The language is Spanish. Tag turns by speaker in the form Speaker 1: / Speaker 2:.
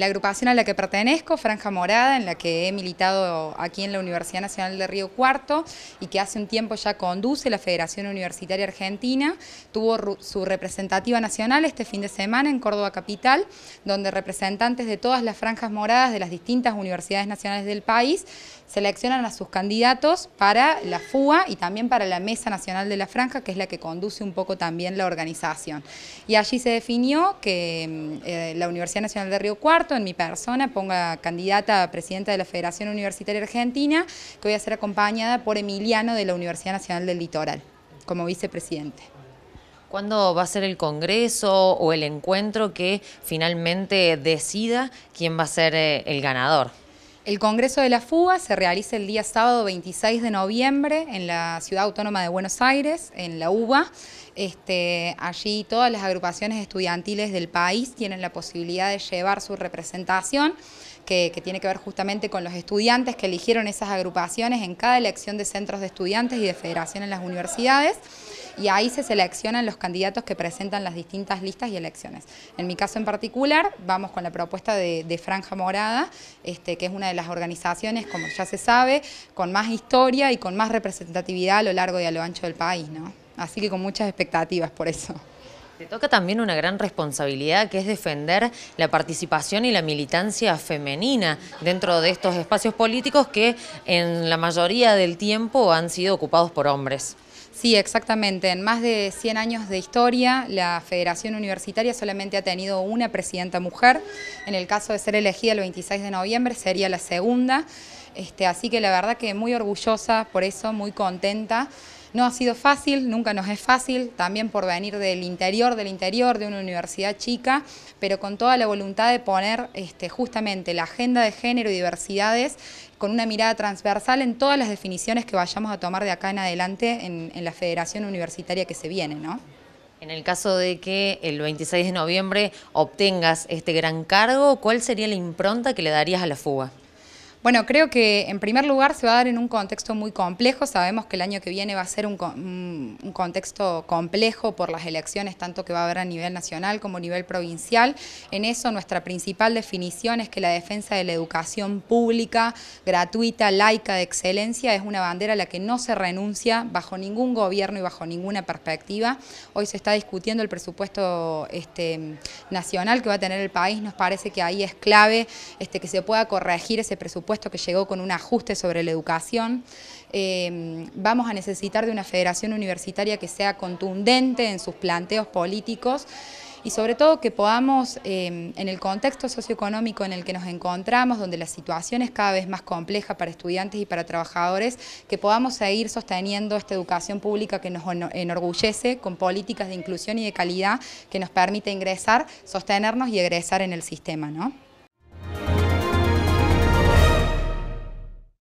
Speaker 1: La agrupación a la que pertenezco, Franja Morada, en la que he militado aquí en la Universidad Nacional de Río Cuarto y que hace un tiempo ya conduce la Federación Universitaria Argentina, tuvo su representativa nacional este fin de semana en Córdoba Capital, donde representantes de todas las franjas moradas de las distintas universidades nacionales del país seleccionan a sus candidatos para la FUA y también para la Mesa Nacional de la Franja, que es la que conduce un poco también la organización. Y allí se definió que mm, eh, la Universidad Nacional de Río Cuarto, en mi persona, ponga candidata a presidenta de la Federación Universitaria Argentina, que voy a ser acompañada por Emiliano de la Universidad Nacional del Litoral, como vicepresidente.
Speaker 2: ¿Cuándo va a ser el congreso o el encuentro que finalmente decida quién va a ser eh, el ganador?
Speaker 1: El Congreso de la Fuga se realiza el día sábado 26 de noviembre en la Ciudad Autónoma de Buenos Aires, en la UBA. Este, allí todas las agrupaciones estudiantiles del país tienen la posibilidad de llevar su representación, que, que, tiene que ver justamente con los estudiantes que eligieron esas agrupaciones en cada elección de centros de estudiantes y de federación en las universidades y ahí se seleccionan los candidatos que presentan las distintas listas y elecciones. En mi caso en particular, vamos con la propuesta de, Franja Morada, este, que es una de las organizaciones, como ya se sabe, con más historia y con más representatividad a lo largo y a lo ancho del país. Así que con muchas expectativas por eso.
Speaker 2: Te toca también una gran responsabilidad que es defender la participación y la militancia femenina dentro de estos espacios políticos que en la mayoría del tiempo han sido ocupados por hombres.
Speaker 1: Sí, exactamente. En más de 100 años de historia, la Federación Universitaria solamente ha tenido una presidenta mujer. En el caso de ser elegida el 26 de noviembre, sería la segunda. Este, así que la verdad que muy orgullosa por eso, muy contenta. No ha sido fácil, nunca nos es fácil, también por venir del interior, del interior, de una universidad chica, pero con toda la voluntad de poner este, justamente la agenda de género y diversidades con una mirada transversal en todas las definiciones que vayamos a tomar de acá en adelante en, la federación universitaria que se viene, ¿no?
Speaker 2: En el caso de que el 26 de noviembre obtengas este gran cargo, ¿cuál sería la impronta que le darías a la fuga?
Speaker 1: Bueno, creo que en primer lugar se va a dar en un contexto muy complejo. Sabemos que el año que viene va a ser mm, un, contexto complejo por las elecciones, tanto que va a haber a nivel nacional como a nivel provincial. En eso nuestra principal definición es que la defensa de la educación pública, gratuita, laica, de excelencia, es una bandera a la que no se renuncia bajo ningún gobierno y bajo ninguna perspectiva. Hoy se está discutiendo el presupuesto este, nacional que va a tener el país. Nos parece que ahí es clave este, que se pueda corregir ese presupuesto que llegó con un ajuste sobre la educación. Eh, vamos a necesitar de una federación universitaria que sea contundente en sus planteos políticos y sobre todo que podamos, eh, en el contexto socioeconómico en el que nos encontramos, donde la situación es cada vez más compleja para estudiantes y para trabajadores, que podamos seguir sosteniendo esta educación pública que nos enorgullece con políticas de inclusión y de calidad que nos permite ingresar, sostenernos y egresar en el sistema.